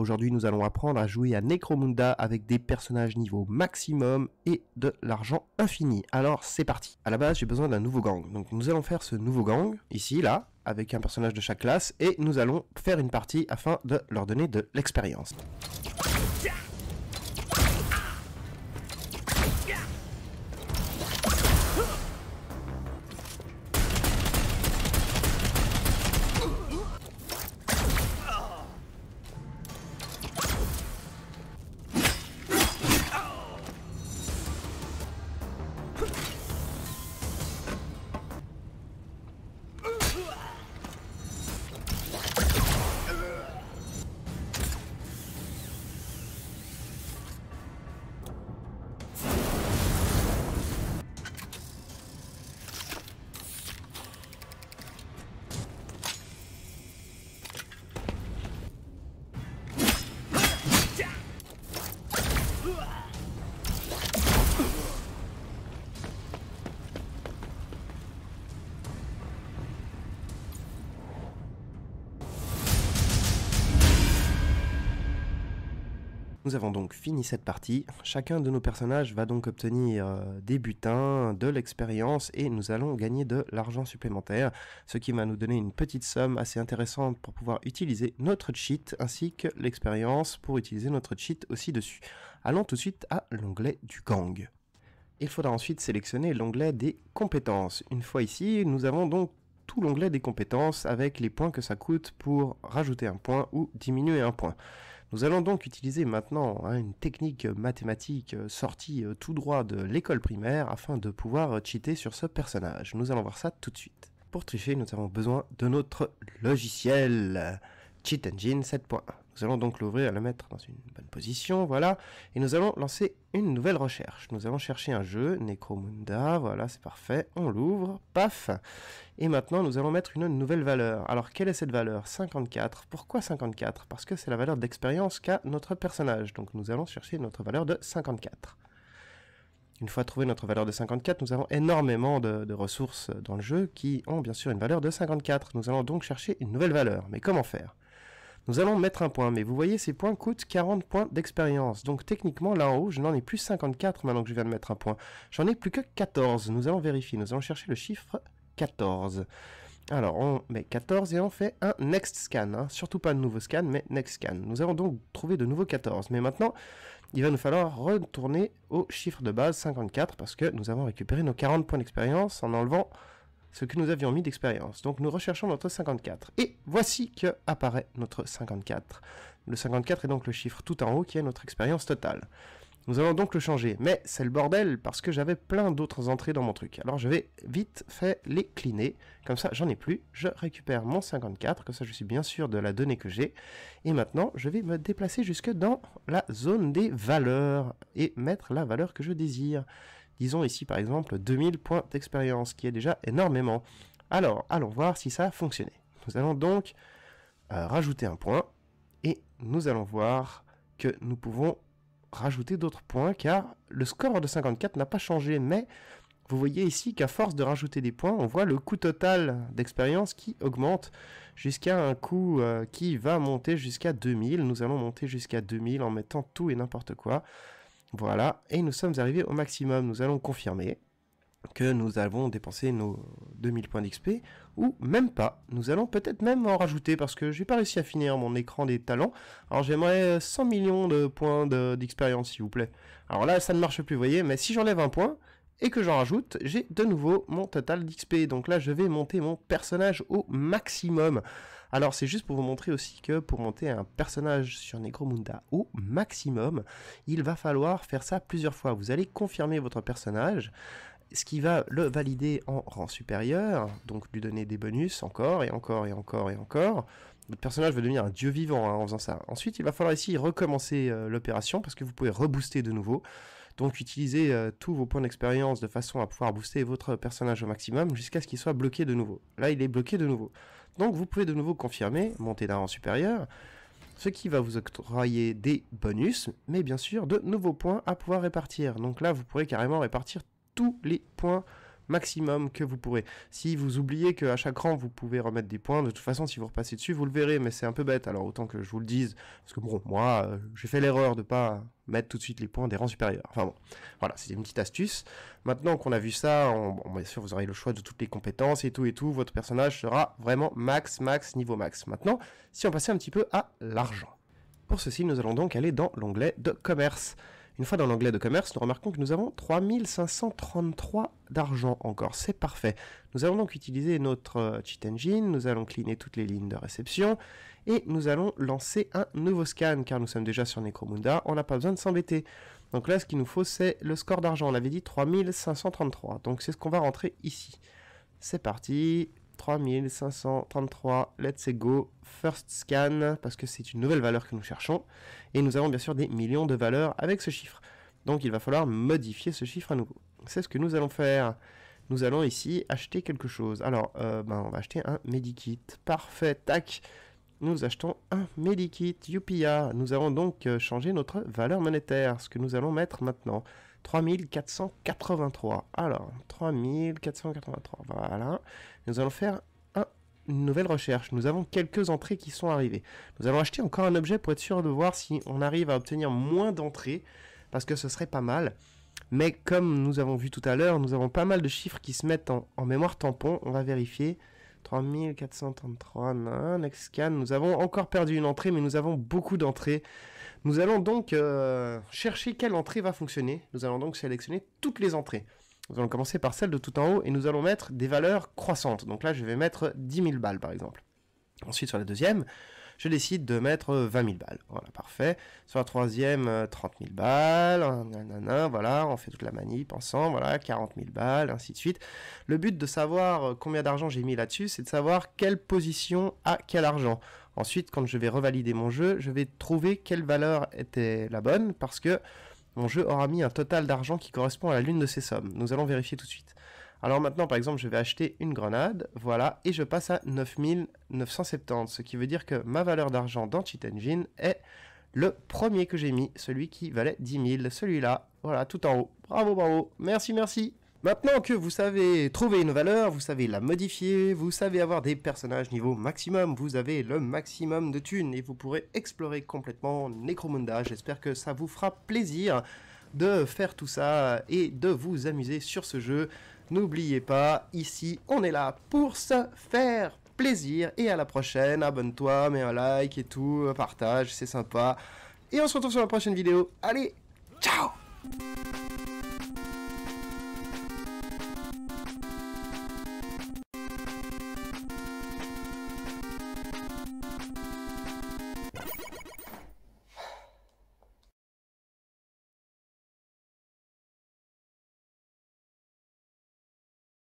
Aujourd'hui, nous allons apprendre à jouer à Necromunda avec des personnages niveau maximum et de l'argent infini. Alors, c'est parti. À la base, j'ai besoin d'un nouveau gang. Donc, nous allons faire ce nouveau gang, ici, là, avec un personnage de chaque classe, et nous allons faire une partie afin de leur donner de l'expérience. Nous avons donc fini cette partie. Chacun de nos personnages va donc obtenir euh, des butins, de l'expérience et nous allons gagner de l'argent supplémentaire, ce qui va nous donner une petite somme assez intéressante pour pouvoir utiliser notre cheat ainsi que l'expérience pour utiliser notre cheat aussi dessus. Allons tout de suite à l'onglet du gang. Il faudra ensuite sélectionner l'onglet des compétences. Une fois ici, nous avons donc tout l'onglet des compétences avec les points que ça coûte pour rajouter un point ou diminuer un point. Nous allons donc utiliser maintenant hein, une technique mathématique euh, sortie euh, tout droit de l'école primaire afin de pouvoir euh, cheater sur ce personnage. Nous allons voir ça tout de suite. Pour tricher, nous avons besoin de notre logiciel Cheat Engine 7.1. Nous allons donc l'ouvrir et le mettre dans une bonne position, voilà. Et nous allons lancer une nouvelle recherche. Nous allons chercher un jeu, Necromunda, voilà, c'est parfait. On l'ouvre, paf Et maintenant, nous allons mettre une nouvelle valeur. Alors, quelle est cette valeur 54. Pourquoi 54 Parce que c'est la valeur d'expérience qu'a notre personnage. Donc, nous allons chercher notre valeur de 54. Une fois trouvé notre valeur de 54, nous avons énormément de, ressources dans le jeu qui ont bien sûr une valeur de 54. Nous allons donc chercher une nouvelle valeur. Mais comment faire nous allons mettre un point, mais vous voyez, ces points coûtent 40 points d'expérience. Donc techniquement, là en haut, je n'en ai plus 54 maintenant que je viens de mettre un point. J'en ai plus que 14. Nous allons vérifier. Nous allons chercher le chiffre 14. Alors, on met 14 et on fait un next scan. Hein. Surtout pas de nouveau scan, mais next scan. Nous avons donc trouvé de nouveau 14. Mais maintenant, il va nous falloir retourner au chiffre de base 54 parce que nous avons récupéré nos 40 points d'expérience en enlevant ce que nous avions mis d'expérience. Donc nous recherchons notre 54. Et voici que apparaît notre 54. Le 54 est donc le chiffre tout en haut qui est notre expérience totale. Nous allons donc le changer, mais c'est le bordel parce que j'avais plein d'autres entrées dans mon truc. Alors je vais vite fait les cliner, comme ça j'en ai plus, je récupère mon 54, comme ça je suis bien sûr de la donnée que j'ai. Et maintenant je vais me déplacer jusque dans la zone des valeurs et mettre la valeur que je désire. Ils ont ici par exemple 2000 points d'expérience, qui est déjà énormément. Alors, allons voir si ça a fonctionné. Nous allons donc euh, rajouter un point, et nous allons voir que nous pouvons rajouter d'autres points, car le score de 54 n'a pas changé, mais vous voyez ici qu'à force de rajouter des points, on voit le coût total d'expérience qui augmente jusqu'à un coût euh, qui va monter jusqu'à 2000. Nous allons monter jusqu'à 2000 en mettant tout et n'importe quoi. Voilà, et nous sommes arrivés au maximum. Nous allons confirmer que nous avons dépensé nos 2000 points d'XP, ou même pas. Nous allons peut-être même en rajouter, parce que j'ai pas réussi à finir mon écran des talents. Alors j'aimerais 100 euh, millions de points d'expérience, s'il vous plaît. Alors là, ça ne marche plus, vous voyez, mais si j'enlève un point, et que j'en rajoute, j'ai de nouveau mon total d'XP. Donc là, je vais monter mon personnage au maximum. Alors c'est juste pour vous montrer aussi que pour monter un personnage sur Negromunda au maximum, il va falloir faire ça plusieurs fois. Vous allez confirmer votre personnage, ce qui va le valider en rang supérieur, donc lui donner des bonus encore et encore et encore et encore. Votre personnage va devenir un dieu vivant hein, en faisant ça. Ensuite, il va falloir ici recommencer euh, l'opération parce que vous pouvez rebooster de nouveau. Donc utilisez euh, tous vos points d'expérience de façon à pouvoir booster votre personnage au maximum jusqu'à ce qu'il soit bloqué de nouveau. Là, il est bloqué de nouveau. Donc vous pouvez de nouveau confirmer, monter d'un rang supérieur, ce qui va vous octroyer des bonus, mais bien sûr de nouveaux points à pouvoir répartir. Donc là, vous pourrez carrément répartir tous les points maximum que vous pourrez. Si vous oubliez qu'à chaque rang, vous pouvez remettre des points, de toute façon, si vous repassez dessus, vous le verrez, mais c'est un peu bête. Alors autant que je vous le dise, parce que bon, moi, euh, j'ai fait l'erreur de pas mettre tout de suite les points des rangs supérieurs. Enfin bon, voilà, c'était une petite astuce. Maintenant qu'on a vu ça, bien sûr, vous aurez le choix de toutes les compétences et tout et tout. Votre personnage sera vraiment max, max, niveau max. Maintenant, si on passait un petit peu à l'argent. Pour ceci, nous allons donc aller dans l'onglet de commerce. Une fois dans l'onglet de commerce, nous remarquons que nous avons 3533 d'argent encore. C'est parfait. Nous allons donc utiliser notre euh, cheat engine, nous allons cleaner toutes les lignes de réception et nous allons lancer un nouveau scan car nous sommes déjà sur Necromunda, on n'a pas besoin de s'embêter. Donc là, ce qu'il nous faut, c'est le score d'argent. On avait dit 3533, donc c'est ce qu'on va rentrer ici. C'est parti, 3533, let's go, first scan, parce que c'est une nouvelle valeur que nous cherchons, et nous avons bien sûr des millions de valeurs avec ce chiffre. Donc il va falloir modifier ce chiffre à nouveau. C'est ce que nous allons faire. Nous allons ici acheter quelque chose. Alors, euh, ben, on va acheter un Medikit. Parfait, tac nous achetons un Medikit, Youpia. Ah. Nous avons donc euh, changé notre valeur monétaire, ce que nous allons mettre maintenant. 3483. Alors, 3483, voilà. Nous allons faire une nouvelle recherche. Nous avons quelques entrées qui sont arrivées. Nous allons acheter encore un objet pour être sûr de voir si on arrive à obtenir moins d'entrées, parce que ce serait pas mal. Mais comme nous avons vu tout à l'heure, nous avons pas mal de chiffres qui se mettent en, en mémoire tampon. On va vérifier. 3433, next scan. Nous avons encore perdu une entrée, mais nous avons beaucoup d'entrées. Nous allons donc euh, chercher quelle entrée va fonctionner. Nous allons donc sélectionner toutes les entrées. Nous allons commencer par celle de tout en haut et nous allons mettre des valeurs croissantes. Donc là, je vais mettre 10 000 balles par exemple. Ensuite, sur la deuxième, je décide de mettre 20 euh, 000 balles. Voilà, parfait. Sur la troisième, 30 euh, 000 balles. voilà, on fait toute la manip ensemble. Voilà, 40 000 balles, ainsi de suite. Le but de savoir combien d'argent j'ai mis là-dessus, c'est de savoir quelle position a quel argent. Ensuite, quand je vais revalider mon jeu, je vais trouver quelle valeur était la bonne parce que mon jeu aura mis un total d'argent qui correspond à la l'une de ces sommes. Nous allons vérifier tout de suite. Alors maintenant, par exemple, je vais acheter une grenade, voilà, et je passe à 9970, ce qui veut dire que ma valeur d'argent dans Cheat Engine est le premier que j'ai mis, celui qui valait 10 000, celui-là, voilà, tout en haut. Bravo, bravo, merci, merci Maintenant que vous savez trouver une valeur, vous savez la modifier, vous savez avoir des personnages niveau maximum, vous avez le maximum de thunes et vous pourrez explorer complètement Necromunda. J'espère que ça vous fera plaisir de faire tout ça et de vous amuser sur ce jeu. N'oubliez pas, ici on est là pour se faire plaisir et à la prochaine. Abonne-toi, mets un like et tout, partage, c'est sympa. Et on se retrouve sur la prochaine vidéo. Allez, ciao